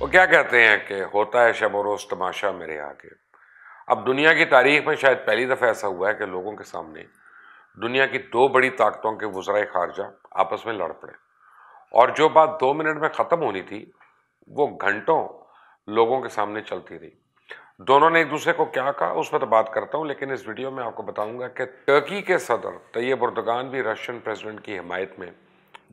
वो क्या कहते हैं कि होता है शब और तमाशा मेरे आगे अब दुनिया की तारीख में शायद पहली दफ़ा ऐसा हुआ है कि लोगों के सामने दुनिया की दो बड़ी ताकतों के वज्राए खारजा आपस में लड़ पड़े और जो बात दो मिनट में ख़त्म होनी थी वो घंटों लोगों के सामने चलती रही दोनों ने एक दूसरे को क्या कहा उस पर तो बात करता हूँ लेकिन इस वीडियो में आपको बताऊँगा कि टर्की के सदर तैयब उर्दगान भी रशियन प्रेसिडेंट की हमायत में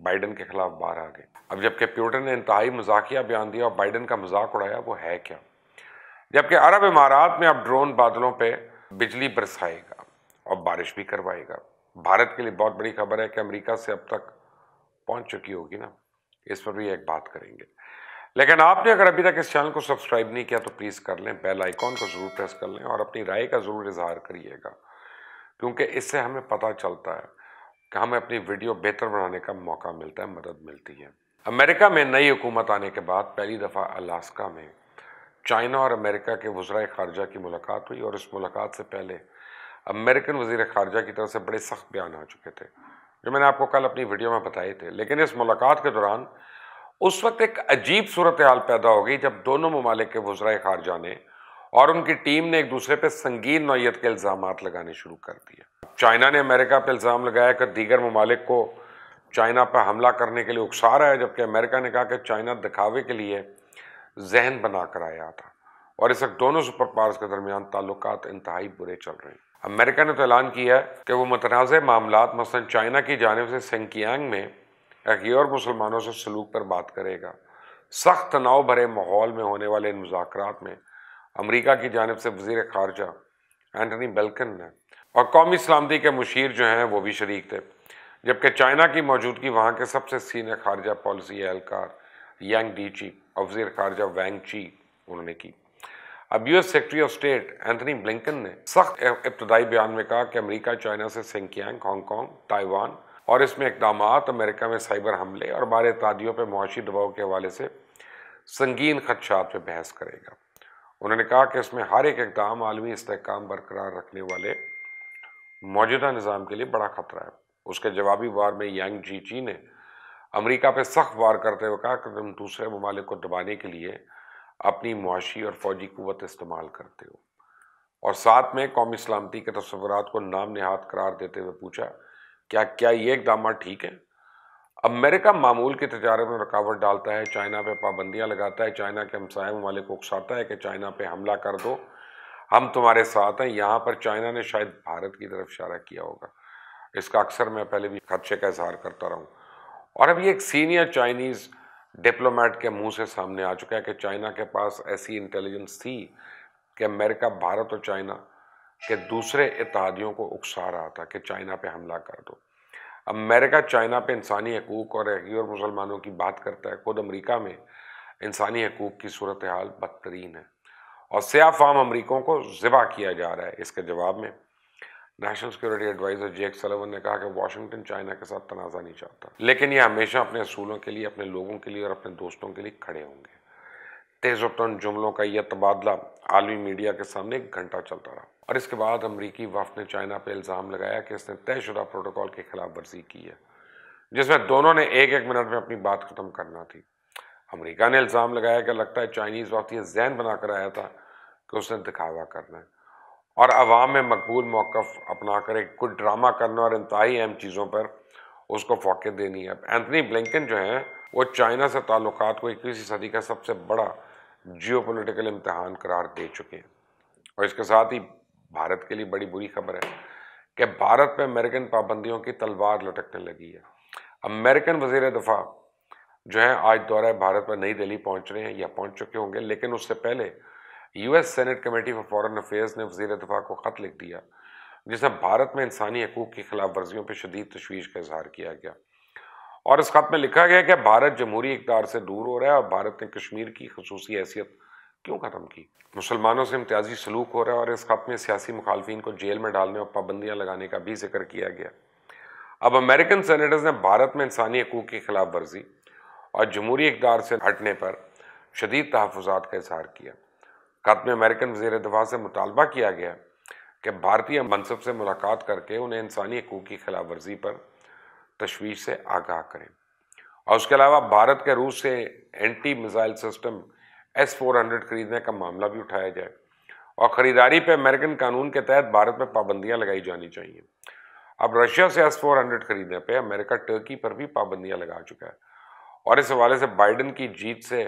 बाइडन के खिलाफ बाहर आ गए अब जबकि प्यूटन ने इंतहाई मजाकिया बयान दिया और बाइडन का मजाक उड़ाया वो है क्या जबकि अरब इमारात में अब ड्रोन बादलों पर बिजली बरसाएगा और बारिश भी करवाएगा भारत के लिए बहुत बड़ी खबर है कि अमरीका से अब तक पहुंच चुकी होगी ना इस पर भी एक बात करेंगे लेकिन आपने अगर अभी तक इस चैनल को सब्सक्राइब नहीं किया तो प्लीज़ कर लें बेल आइकॉन को ज़रूर प्रेस कर लें और अपनी राय का ज़रूर इजहार करिएगा क्योंकि इससे हमें पता चलता है कि हमें अपनी वीडियो बेहतर बनाने का मौका मिलता है मदद मिलती है अमेरिका में नई हुकूमत आने के बाद पहली दफ़ा अलास्का में चाइना और अमेरिका के वज्रा खारजा की मुलाकात हुई और इस मुलाकात से पहले अमेरिकन वजीर खारजा की तरफ से बड़े सख्त बयान आ चुके थे जो मैंने आपको कल अपनी वीडियो में बताए थे लेकिन इस मुलाकात के दौरान उस वक्त एक अजीब सूरत हाल पैदा हो गई जब दोनों ममालिक के वज्रा खारजा ने और उनकी टीम ने एक दूसरे पर संगीन नौीयत के इल्ज़ाम लगाने शुरू कर दिए चाइना ने अमेरिका पर इल्ज़ाम लगाया कि दीगर ममालिक को चाइना पर हमला करने के लिए उकसा रहा है जबकि अमेरिका ने कहा कि चाइना दिखावे के लिए जहन बना कर आया था और इस वक्त दोनों सुपर पावर्स के दरमियान ताल्लुक इंतहाई बुरे चल रहे हैं अमेरिका ने तो ऐलान किया है कि वो मतनाज़ मामला मसलन चाइना की जानब से सेंकियांग में एक और मुसलमानों से सलूक पर बात करेगा सख्त तनाव भरे माहौल में होने वाले इन मुजाकर में अमरीका की जानब से वजीर खारजा एंटनी बेल्कन ने और कौमी सलामती के मुशीर जो हैं वो भी शरीक थे जबकि चाइना की मौजूदगी वहाँ के सबसे सीनियर खारजा पॉलिसी एहलकार यांग डी ची अफजी खारजा वैंग ची उन्होंने की अब US secretary of state Anthony Blinken ने सख्त इब्तदाई बयान में कहा कि अमेरिका चाइना से सिंकियांग हांगकॉन्ग ताइवान और इसमें इकदाम अमेरिका में साइबर हमले और बार इतियों पर मुआशी दबाव के हवाले से संगीन खदशात पर बहस करेगा उन्होंने कहा कि इसमें हर एक इकदाम आलमी इसकाम बरकरार रखने वाले मौजूदा निज़ाम के लिए बड़ा ख़तरा है उसके जवाबी वार में यांग जी ची ने अमरीका पर सख्त वार करते हुए कहा कि तुम दूसरे ममालिक को दबाने के लिए अपनी मुआशी और फौजी क़वत इस्तेमाल करते हो और साथ में कौमी सलामती के तस्वरत को नाम नहाद करार देते हुए पूछा क्या क्या ये इकदाम ठीक है अमेरिका मामूल की तजारत में रुकावट डालता है चाइना पर पाबंदियाँ लगाता है चाइना के हमसाय ममालिक को उकसाता है कि चाइना पर हमला कर दो हम तुम्हारे साथ हैं यहाँ पर चाइना ने शायद भारत की तरफ इशारा किया होगा इसका अक्सर मैं पहले भी खदशे का इजहार करता रहा हूँ और अब ये एक सीनियर चाइनीज़ डिप्लोमेट के मुंह से सामने आ चुका है कि चाइना के पास ऐसी इंटेलिजेंस थी कि अमेरिका भारत और चाइना के दूसरे इतिहादियों को उकसा रहा था कि चाइना पे हमला कर दो अमेरिका चाइना पे इंसानी हकूक़ और और मुसलमानों की बात करता है खुद अमेरिका में इंसानी हकूक़ की सूरत हाल बदतरीन है और सयाफ फार्म अमरीकों को ज़िबा किया जा रहा है इसके जवाब में national security adviser Jake Sullivan ने कहा कि वाशिंगटन चाइना के साथ तनाज़ा नहीं चाहता लेकिन ये हमेशा अपने असूलों के लिए अपने लोगों के लिए और अपने दोस्तों के लिए खड़े होंगे तेज़ोटन जुमलों का यह तबादला आलमी मीडिया के सामने एक घंटा चलता रहा और इसके बाद अमरीकी वफ ने चाइना पर इल्ज़ाम लगाया कि इसने तयशुदा प्रोटोकॉल के खिलाफ वर्जी की है जिसमें दोनों ने एक एक मिनट में अपनी बात ख़त्म करना थी अमरीका ने इल्ज़ाम लगाया कि लगता है चाइनीज़ वक्त यह जहन बनाकर आया था तो उसने दिखावा करना है और आवाम में मकबूल मौक़ अपना कर एक कुछ ड्रामा करना और इंतहाई अहम चीज़ों पर उसको फोक़ देनी है एंथनी ब्लिंकन जो हैं वो चाइना से ताल्लुक को इक्कीसवीं सदी का सबसे बड़ा जियो पोलिटिकल इम्तहान करार दे चुके हैं और इसके साथ ही भारत के लिए बड़ी बुरी खबर है कि भारत में अमेरिकन पाबंदियों की तलवार लटकने लगी है अमेरिकन वजीर दफ़ा जो है आज दौरा भारत में नई दिल्ली पहुंच रहे हैं या पहुंच चुके होंगे लेकिन उससे पहले US Senate committee for foreign affairs ने वजीर दफा को ख़त लिख दिया जिसने भारत में इंसानी हकूक़ की खिलाफ वर्जियों पर शदीद तशवीश का इजहार किया गया और इस खत में लिखा गया कि भारत जमहूरी इकदार से दूर हो रहा है और भारत ने कश्मीर की खसूस हैसियत क्यों ख़त्म की मुसलमानों से इम्तियाजी सलूक हो रहा है और इस खत में सियासी मुखालफी को जेल में डालने और पाबंदियाँ लगाने का भी जिक्र किया गया अब अमेरिकन सैनिटर्स ने भारत में इंसानी हकूक़ की खिलाफ वर्जी और जमहूरी इकदार से हटने पर शदीद तहफ़ात का इजहार किया खत में अमेरिकन वजीर दफा से मुतालबा किया गया कि भारतीय मनसब से मुलाकात करके उन्हें इंसानी हकूक़ की खिलाफ वर्जी पर तशवीश से आगाह करें और उसके अलावा भारत के रूस से anti missile system S four hundred खरीदने का मामला भी उठाया जाए और ख़रीदारी पर अमेरिकन कानून के तहत भारत में पाबंदियाँ लगाई जानी चाहिए अब रशिया से एस फोर हंड्रेड खरीदने पर अमेरिका टर्की पर भी पाबंदियाँ लगा चुका है और इस हवाले से बाइडन की जीत से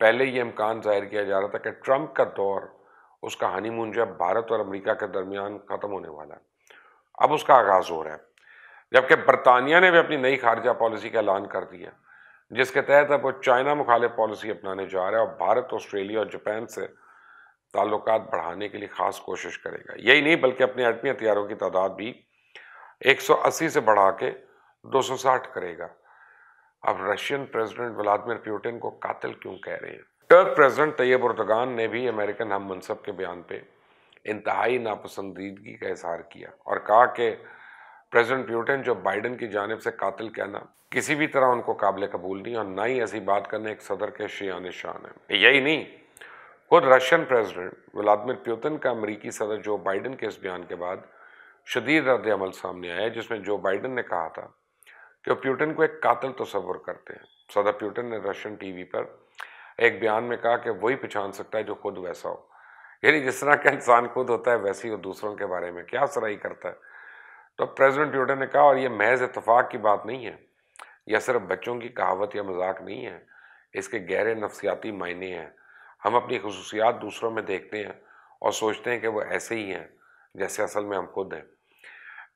पहले ये इम्कान जाहिर किया जा रहा था कि ट्रंप का दौर उसका हनीमून जो है भारत और अमेरिका के दरमियान ख़त्म होने वाला है अब उसका आगाज़ हो रहा है जबकि बरतानिया ने भी अपनी नई खारजा पॉलिसी का ऐलान कर दिया जिसके तहत अब वो चाइना मुखालिफ पॉलिसी अपनाने जा रहा है और भारत ऑस्ट्रेलिया और जापान से ताल्लुक बढ़ाने के लिए ख़ास कोशिश करेगा यही नहीं बल्कि अपने एटमी हथियारों की तादाद भी एक से बढ़ा के 260 करेगा अब रशियन प्रेसिडेंट व्लादिमिर प्यूटिन को कातिल क्यों कह रहे हैं टर्क प्रेसिडेंट तैयब उर्दगान ने भी अमेरिकन हम मनसब के बयान पे इंतहाई नापसंदीदगी का इजहार किया और कहा कि प्रेसिडेंट प्यूटिन जो बाइडन की जानब से कातिल कहना किसी भी तरह उनको काबिल कबूल नहीं और ना ही ऐसी बात करने एक सदर के शिया शान है यही नहीं खुद रशियन प्रेसिडेंट व्लादिमिर पुतिन का अमरीकी सदर जो बाइडन के इस बयान के बाद शदीद रद्द अमल सामने आया जिसमें जो बाइडन ने कहा था कि प्यूटन को एक कातल तस्वर तो करते हैं सदा प्यूटन ने रशियन टीवी पर एक बयान में कहा कि वही पहचान सकता है जो खुद वैसा हो यानी जिस तरह का इंसान खुद होता है वैसे ही वो दूसरों के बारे में क्या सराई करता है तो प्रेसिडेंट प्यूटन ने कहा और ये महज इतफाक़ की बात नहीं है यह सिर्फ बच्चों की कहावत या मजाक नहीं है इसके गहरे नफसियाती मायने हैं हम अपनी खसूसियात दूसरों में देखते हैं और सोचते हैं कि वह ऐसे ही हैं जैसे असल में हम खुद हैं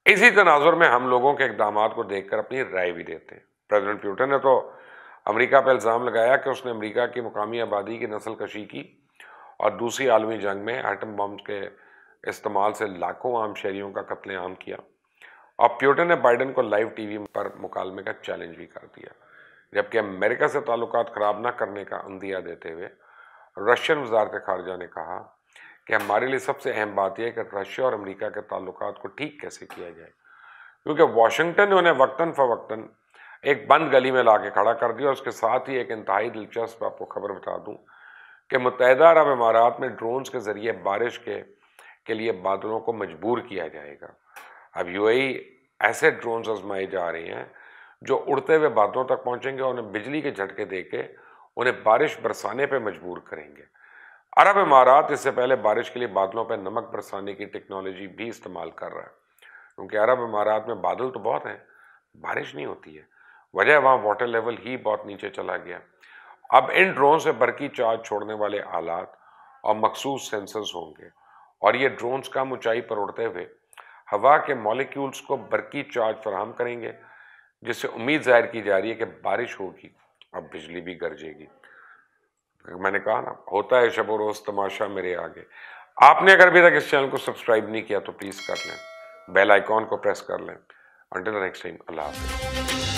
इसी तनाजुर में हम लोगों के इकदाम को देखकर अपनी राय भी देते हैं प्रेसिडेंट प्यूटन ने तो अमेरिका पर इल्ज़ाम लगाया कि उसने अमेरिका की मकामी आबादी की नस्ल कशी की और दूसरी आलमी जंग में आइटम बम के इस्तेमाल से लाखों आम शहरीों का कत्ल आम किया और प्यूटन ने बाइडन को लाइव टी वी पर मुकालमे का चैलेंज भी कर दिया जबकि अमेरिका से ताल्लुक ख़राब ना करने का अंदिया देते हुए रशियन वजारत खारजा ने कहा कि हमारे लिए सबसे अहम बात यह है कि रशिया और अमेरिका के ताल्लुक को ठीक कैसे किया जाए क्योंकि वाशिंगटन ने उन्हें वक्ता फवक्तन एक बंद गली में ला के खड़ा कर दिया उसके साथ ही एक इंतहाई दिलचस्प आपको खबर बता दूँ कि मुतहद अरब इमारात में ड्रोन्स के ज़रिए बारिश के के लिए बादलों को मजबूर किया जाएगा अब यूएई ऐसे ड्रोन्स आजमाए जा रहे हैं जो उड़ते हुए बादलों तक पहुंचेंगे और उन्हें बिजली के झटके देके उन्हें बारिश बरसाने पे मजबूर करेंगे अरब इमारात इससे पहले बारिश के लिए बादलों पर नमक बरसाने की टेक्नोलॉजी भी इस्तेमाल कर रहा है क्योंकि अरब इमारात में बादल तो बहुत हैं बारिश नहीं होती है वजह वहाँ वाटर लेवल ही बहुत नीचे चला गया अब इन ड्रोन से बरकी चार्ज छोड़ने वाले आलात और मखसूस सेंसर्स होंगे और ये ड्रोन्स कम ऊंचाई पर उड़ते हुए हवा के मॉलिक्यूल्स को बरकी चार्ज फराहम करेंगे जिससे उम्मीद जाहिर की जा रही है कि बारिश होगी और बिजली भी गरजेगी मैंने कहा ना होता है शबो रोज तमाशा मेरे आगे आपने अगर अभी तक इस चैनल को सब्सक्राइब नहीं किया तो प्लीज़ कर लें बेल आइकॉन को प्रेस कर लें अंटिल नेक्स्ट टाइम अल्लाह हाफिज़